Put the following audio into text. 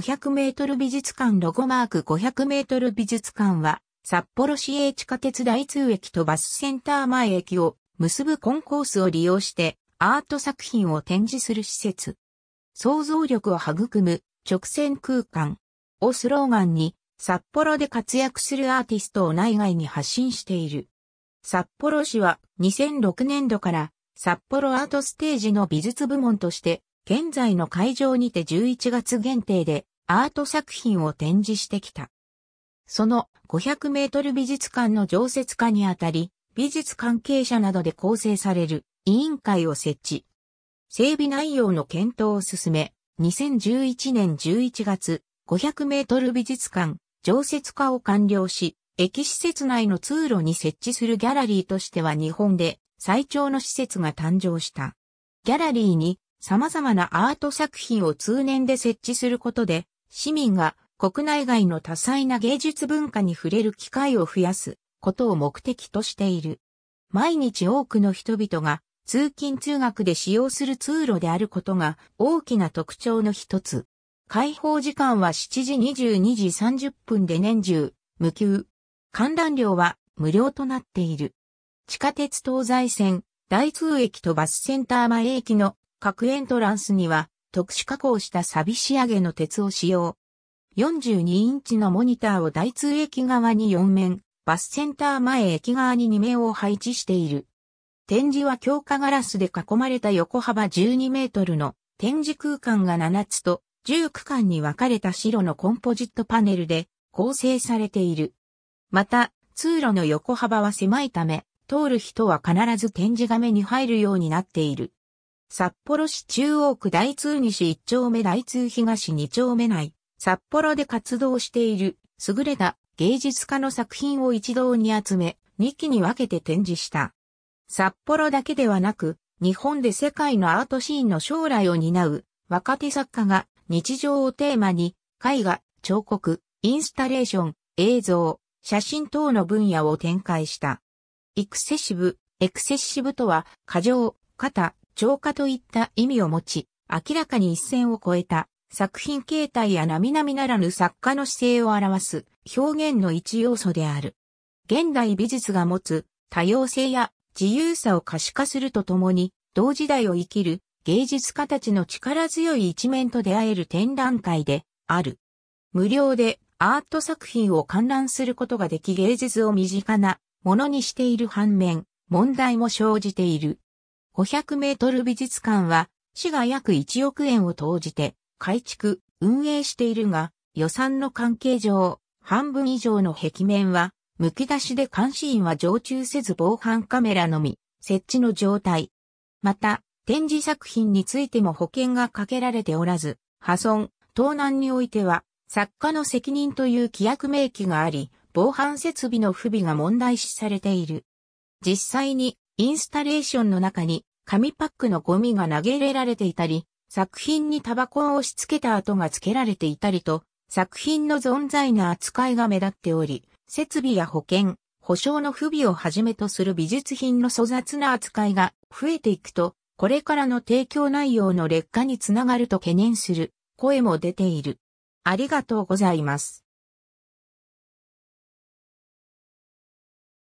500メートル美術館ロゴマーク500メートル美術館は、札幌市営地下鉄大通駅とバスセンター前駅を結ぶコンコースを利用してアート作品を展示する施設。想像力を育む直線空間をスローガンに札幌で活躍するアーティストを内外に発信している。札幌市は2006年度から札幌アートステージの美術部門として現在の会場にて11月限定でアート作品を展示してきた。その500メートル美術館の常設化にあたり、美術関係者などで構成される委員会を設置。整備内容の検討を進め、2011年11月、500メートル美術館常設化を完了し、駅施設内の通路に設置するギャラリーとしては日本で最長の施設が誕生した。ギャラリーに様々なアート作品を通年で設置することで、市民が国内外の多彩な芸術文化に触れる機会を増やすことを目的としている。毎日多くの人々が通勤通学で使用する通路であることが大きな特徴の一つ。開放時間は7時22時30分で年中、無休。観覧料は無料となっている。地下鉄東西線、大通駅とバスセンター前駅の各エントランスには特殊加工した錆仕上げの鉄を使用。42インチのモニターを大通駅側に4面、バスセンター前駅側に2面を配置している。展示は強化ガラスで囲まれた横幅12メートルの展示空間が7つと10区間に分かれた白のコンポジットパネルで構成されている。また、通路の横幅は狭いため、通る人は必ず展示画面に入るようになっている。札幌市中央区大通西1丁目大通東2丁目内、札幌で活動している優れた芸術家の作品を一堂に集め、2期に分けて展示した。札幌だけではなく、日本で世界のアートシーンの将来を担う若手作家が日常をテーマに絵画、彫刻、インスタレーション、映像、写真等の分野を展開した。エクセシブ、エクセシブとは過剰、肩、超過といった意味を持ち、明らかに一線を越えた作品形態や並々ならぬ作家の姿勢を表す表現の一要素である。現代美術が持つ多様性や自由さを可視化するとともに、同時代を生きる芸術家たちの力強い一面と出会える展覧会である。無料でアート作品を観覧することができ芸術を身近なものにしている反面、問題も生じている。500メートル美術館は、市が約1億円を投じて、改築、運営しているが、予算の関係上、半分以上の壁面は、剥き出しで監視員は常駐せず防犯カメラのみ、設置の状態。また、展示作品についても保険がかけられておらず、破損、盗難においては、作家の責任という規約明記があり、防犯設備の不備が問題視されている。実際にインスタレーションの中に紙パックのゴミが投げ入れられていたり、作品にタバコを押し付けた跡が付けられていたりと、作品の存在な扱いが目立っており、設備や保険、保証の不備をはじめとする美術品の粗雑な扱いが増えていくと、これからの提供内容の劣化につながると懸念する声も出ている。ありがとうございます。